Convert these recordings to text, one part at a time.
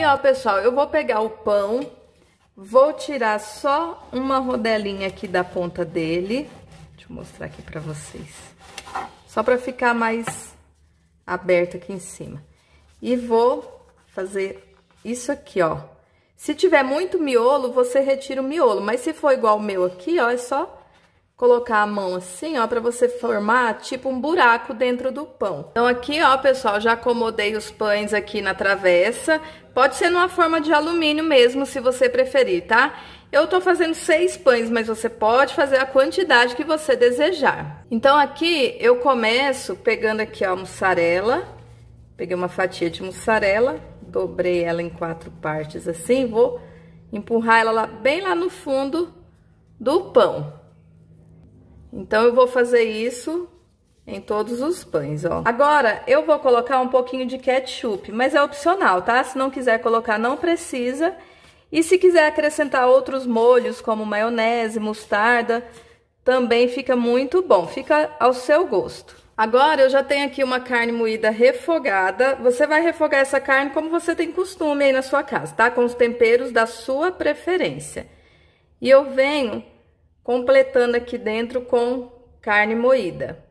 E ó, pessoal, eu vou pegar o pão, vou tirar só uma rodelinha aqui da ponta dele. Deixa eu mostrar aqui pra vocês. Só pra ficar mais aberto aqui em cima. E vou fazer isso aqui, ó. Se tiver muito miolo, você retira o miolo. Mas se for igual o meu aqui, ó, é só colocar a mão assim, ó, para você formar tipo um buraco dentro do pão. Então aqui, ó, pessoal, já acomodei os pães aqui na travessa. Pode ser numa forma de alumínio mesmo, se você preferir, tá? Eu tô fazendo seis pães, mas você pode fazer a quantidade que você desejar. Então aqui eu começo pegando aqui ó, a mussarela, peguei uma fatia de mussarela, dobrei ela em quatro partes assim, vou empurrar ela lá, bem lá no fundo do pão. Então, eu vou fazer isso em todos os pães, ó. Agora, eu vou colocar um pouquinho de ketchup, mas é opcional, tá? Se não quiser colocar, não precisa. E se quiser acrescentar outros molhos, como maionese, mostarda, também fica muito bom, fica ao seu gosto. Agora, eu já tenho aqui uma carne moída refogada. Você vai refogar essa carne como você tem costume aí na sua casa, tá? Com os temperos da sua preferência. E eu venho completando aqui dentro com carne moída.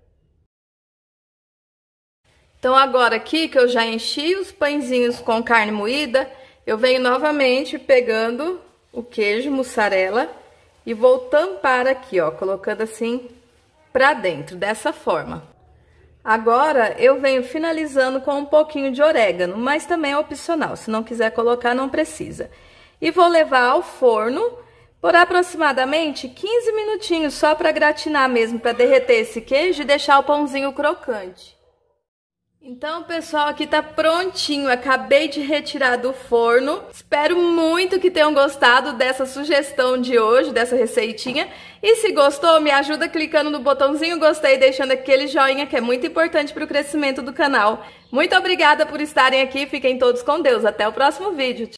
Então, agora aqui que eu já enchi os pãezinhos com carne moída, eu venho novamente pegando o queijo mussarela e vou tampar aqui, ó, colocando assim pra dentro, dessa forma. Agora, eu venho finalizando com um pouquinho de orégano, mas também é opcional, se não quiser colocar, não precisa. E vou levar ao forno por aproximadamente 15 minutinhos só para gratinar mesmo, para derreter esse queijo e deixar o pãozinho crocante. Então, pessoal, aqui tá prontinho. Acabei de retirar do forno. Espero muito que tenham gostado dessa sugestão de hoje, dessa receitinha. E se gostou, me ajuda clicando no botãozinho gostei e deixando aquele joinha que é muito importante para o crescimento do canal. Muito obrigada por estarem aqui. Fiquem todos com Deus. Até o próximo vídeo.